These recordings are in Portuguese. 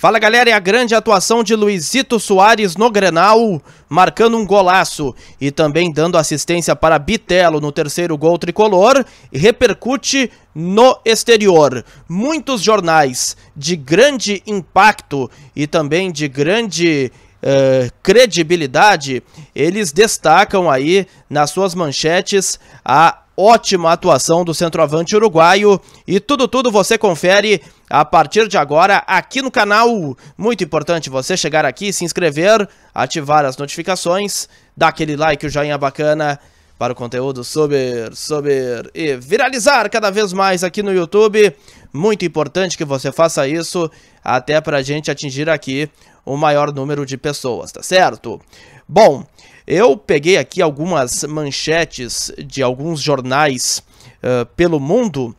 Fala galera, e é a grande atuação de Luizito Soares no Grenal, marcando um golaço e também dando assistência para Bitelo no terceiro gol tricolor, repercute no exterior. Muitos jornais de grande impacto e também de grande Uh, credibilidade, eles destacam aí nas suas manchetes a ótima atuação do centroavante uruguaio. E tudo, tudo você confere a partir de agora aqui no canal. Muito importante você chegar aqui, se inscrever, ativar as notificações, dar aquele like, o joinha bacana para o conteúdo subir, subir e viralizar cada vez mais aqui no YouTube. Muito importante que você faça isso, até para a gente atingir aqui o maior número de pessoas, tá certo? Bom, eu peguei aqui algumas manchetes de alguns jornais uh, pelo mundo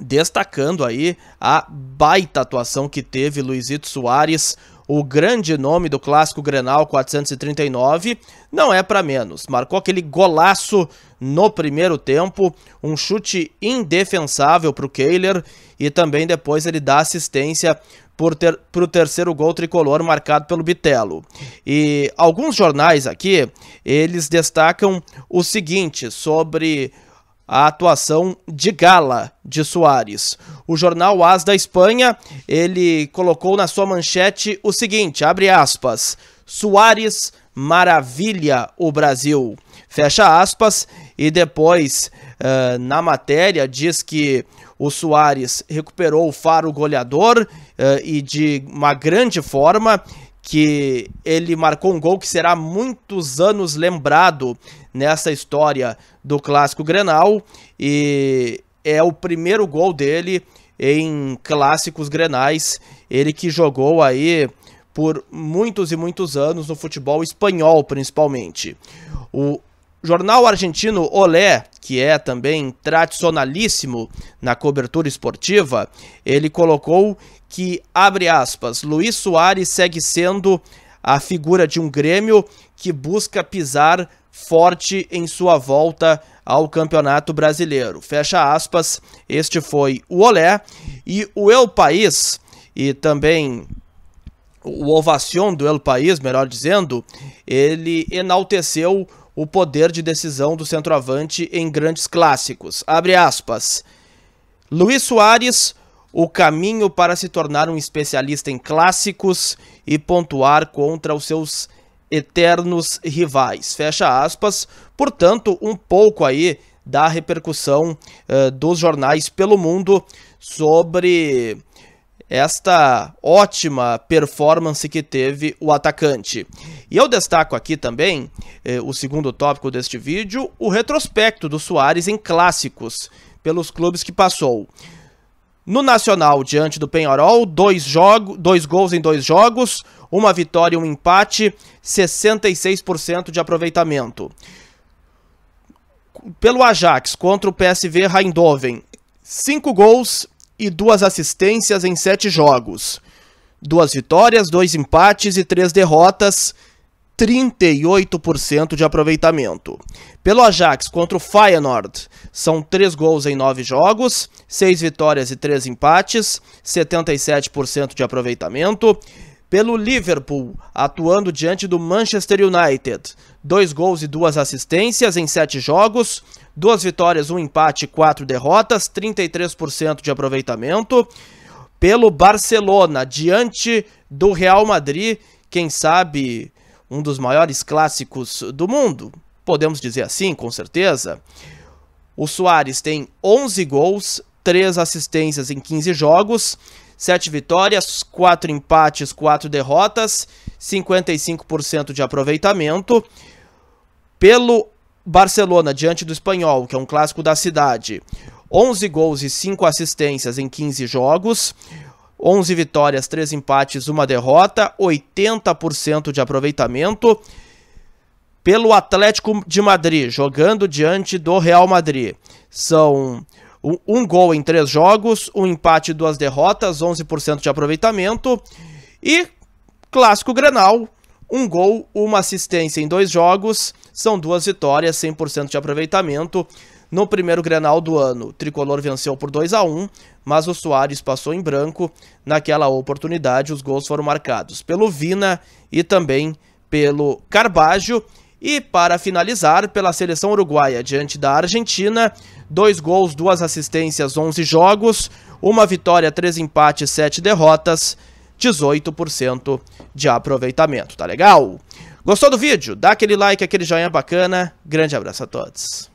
destacando aí a baita atuação que teve Luizito Soares o grande nome do clássico Grenal 439, não é para menos. Marcou aquele golaço no primeiro tempo, um chute indefensável para o Kehler e também depois ele dá assistência ter, para o terceiro gol tricolor marcado pelo Bitelo. E alguns jornais aqui, eles destacam o seguinte sobre a atuação de gala de Soares. O jornal As da Espanha, ele colocou na sua manchete o seguinte, abre aspas, Soares maravilha o Brasil, fecha aspas, e depois uh, na matéria diz que o Soares recuperou o faro goleador uh, e de uma grande forma que ele marcou um gol que será muitos anos lembrado nessa história do clássico Grenal e é o primeiro gol dele em clássicos grenais, ele que jogou aí por muitos e muitos anos no futebol espanhol, principalmente. O o jornal argentino Olé, que é também tradicionalíssimo na cobertura esportiva, ele colocou que, abre aspas, Luiz Soares segue sendo a figura de um Grêmio que busca pisar forte em sua volta ao Campeonato Brasileiro. Fecha aspas. Este foi o Olé e o El País e também o Ovacion do El País, melhor dizendo, ele enalteceu o poder de decisão do centroavante em grandes clássicos. Abre aspas. Luiz Soares, o caminho para se tornar um especialista em clássicos e pontuar contra os seus eternos rivais. Fecha aspas. Portanto, um pouco aí da repercussão uh, dos jornais pelo mundo sobre esta ótima performance que teve o atacante. E eu destaco aqui também eh, o segundo tópico deste vídeo, o retrospecto do Soares em clássicos pelos clubes que passou. No Nacional, diante do Penharol, dois, jogo, dois gols em dois jogos, uma vitória e um empate, 66% de aproveitamento. Pelo Ajax, contra o PSV Eindhoven, cinco gols e duas assistências em sete jogos. Duas vitórias, dois empates e três derrotas, 38% de aproveitamento. Pelo Ajax contra o Feyenoord, são três gols em nove jogos, seis vitórias e três empates, 77% de aproveitamento. Pelo Liverpool, atuando diante do Manchester United, dois gols e duas assistências em sete jogos, duas vitórias, um empate, quatro derrotas, 33% de aproveitamento. Pelo Barcelona, diante do Real Madrid, quem sabe um dos maiores clássicos do mundo, podemos dizer assim, com certeza. O Soares tem 11 gols, 3 assistências em 15 jogos, 7 vitórias, 4 empates, 4 derrotas, 55% de aproveitamento. Pelo Barcelona diante do Espanhol, que é um clássico da cidade. 11 gols e 5 assistências em 15 jogos. 11 vitórias, 3 empates, 1 derrota, 80% de aproveitamento. Pelo Atlético de Madrid, jogando diante do Real Madrid. São um gol em 3 jogos, um empate duas 2 derrotas, 11% de aproveitamento. E clássico Grenal, um gol, uma assistência em dois jogos, são duas vitórias, 100% de aproveitamento. No primeiro Grenal do ano, o Tricolor venceu por 2 a 1, mas o Soares passou em branco. Naquela oportunidade, os gols foram marcados pelo Vina e também pelo Carbajo. E para finalizar, pela seleção uruguaia diante da Argentina, dois gols, duas assistências, 11 jogos, uma vitória, três empates, sete derrotas. 18% de aproveitamento, tá legal? Gostou do vídeo? Dá aquele like, aquele joinha bacana. Grande abraço a todos.